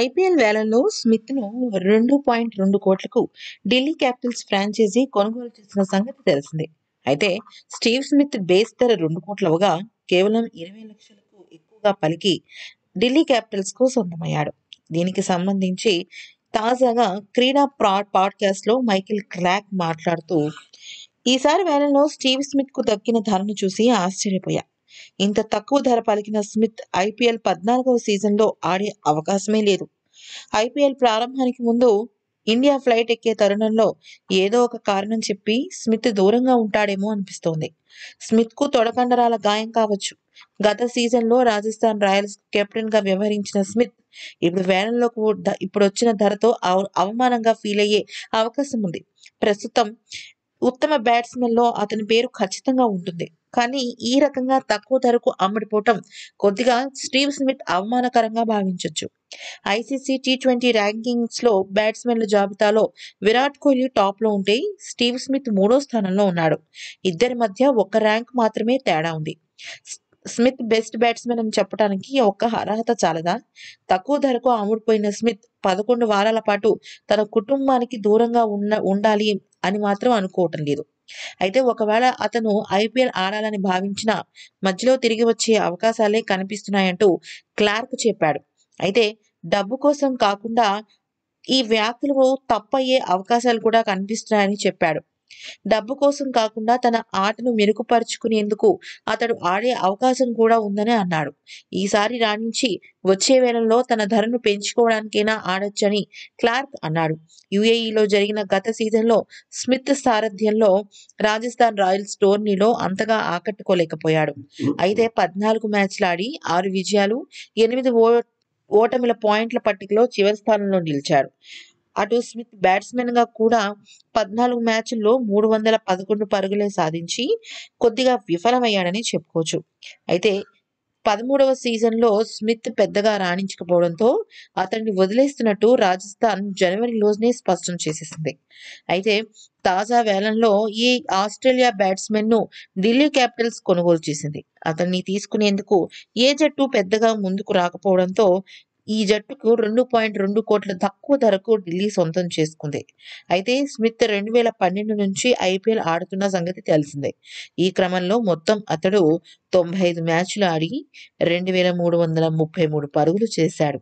IPL Smith స్మిత్ను రెండు point రెండు కోట్లకు ఢిల్లీ క్యాపిటల్స్ ఫ్రాంచైజీ కొనుగోలు చేసిన సంగతి తెలిసిందే అయితే స్టీవ్ స్మిత్ బేస్ ధర రెండు కోట్లవగా కేవలం ఇరవై లక్షలకు ఎక్కువగా పలికి ఢిల్లీ క్యాపిటల్స్కు సొంతమయ్యాడు దీనికి సంబంధించి తాజాగా క్రీడా ప్రాడ్ పాడ్కాస్ట్లో మైకిల్ క్రాక్ మాట్లాడుతూ ఈసారి వేళల్లో స్టీవ్ స్మిత్కు దక్కిన ధరను చూసి ఆశ్చర్యపోయా ఇంత తక్కువ ధర పలికిన స్మిత్ ఐపీఎల్ పద్నాలుగవ సీజన్లో ఆడే అవకాశమే లేదు ఐపీఎల్ ప్రారంభానికి ముందు ఇండియా ఫ్లైట్ ఎక్కే తరుణంలో ఏదో ఒక కారణం చెప్పి స్మిత్ దూరంగా ఉంటాడేమో అనిపిస్తోంది స్మిత్కు తొడకండరాల గాయం కావచ్చు గత సీజన్లో రాజస్థాన్ రాయల్స్ కెప్టెన్గా వ్యవహరించిన స్మిత్ ఇప్పుడు వేలంలో ఇప్పుడు వచ్చిన ధరతో అవమానంగా ఫీల్ అయ్యే అవకాశం ఉంది ప్రస్తుతం ఉత్తమ బ్యాట్స్మెన్లో అతని పేరు ఖచ్చితంగా ఉంటుంది కానీ ఈ రకంగా తక్కువ ధరకు అమ్ముడుపోవటం కొద్దిగా స్టీవ్ స్మిత్ అవమానకరంగా భావించవచ్చు ఐసీసీ టీ ట్వంటీ ర్యాంకింగ్స్లో బ్యాట్స్మెన్ల జాబితాలో విరాట్ కోహ్లీ టాప్లో ఉంటే స్టీవ్ స్మిత్ మూడో స్థానంలో ఉన్నాడు ఇద్దరి మధ్య ఒక ర్యాంక్ మాత్రమే తేడా ఉంది స్మిత్ బెస్ట్ బ్యాట్స్మెన్ అని చెప్పడానికి ఒక్క అర్హత చాలదా తక్కువ ధరకు అమ్ముడుపోయిన స్మిత్ పదకొండు వారాల పాటు తన కుటుంబానికి దూరంగా ఉన్న ఉండాలి అని మాత్రం అనుకోవటం లేదు అయితే ఒకవేళ అతను ఐపీఎల్ ఆడాలని భావించిన మధ్యలో తిరిగి వచ్చే అవకాశాలే కనిపిస్తున్నాయంటూ క్లార్క్ చెప్పాడు అయితే డబ్బు కోసం కాకుండా ఈ వ్యాఖ్యలు తప్పయ్యే అవకాశాలు కూడా కనిపిస్తున్నాయని చెప్పాడు డబ్బు కోసం కాకుండా తన ఆటను మెరుగుపరుచుకునేందుకు అతడు ఆడే అవకాశం కూడా ఉందని అన్నాడు ఈసారి రాణించి వచ్చే వేళల్లో తన ధరను పెంచుకోవడానికైనా ఆడొచ్చని క్లార్క్ అన్నాడు యుఏఈలో జరిగిన గత సీజన్లో స్మిత్ సారథ్యంలో రాజస్థాన్ రాయల్స్ టోర్నీలో అంతగా ఆకట్టుకోలేకపోయాడు అయితే పద్నాలుగు మ్యాచ్లు ఆడి ఆరు విజయాలు ఎనిమిది ఓ ఓటమిల పాయింట్ల పట్టికలో చివరి స్థానంలో నిలిచాడు అటు స్మిత్ బ్యాట్స్మెన్ గా కూడా పద్నాలుగు మ్యాచ్ల్లో మూడు వందల పదకొండు పరుగులే సాధించి కొద్దిగా విఫలమయ్యాడని చెప్పుకోవచ్చు అయితే పదమూడవ సీజన్లో స్మిత్ పెద్దగా రాణించకపోవడంతో అతన్ని వదిలేస్తున్నట్టు రాజస్థాన్ జనవరిలోనే స్పష్టం చేసేసింది అయితే తాజా వేలంలో ఈ ఆస్ట్రేలియా బ్యాట్స్మెన్ను ఢిల్లీ క్యాపిటల్స్ కొనుగోలు చేసింది అతన్ని తీసుకునేందుకు ఏ జట్టు పెద్దగా ముందుకు రాకపోవడంతో ఈ జట్టుకు రెండు పాయింట్ రెండు కోట్ల తక్కువ ధరకు ఢిల్లీ సొంతం చేసుకుంది అయితే స్మిత్ రెండు వేల పన్నెండు నుంచి ఐపీఎల్ ఆడుతున్న సంగతి తెలిసిందే ఈ క్రమంలో మొత్తం అతడు తొంభై ఐదు మ్యాచ్లు ఆడి రెండు వేల మూడు వందల ముప్పై మూడు పరుగులు చేశాడు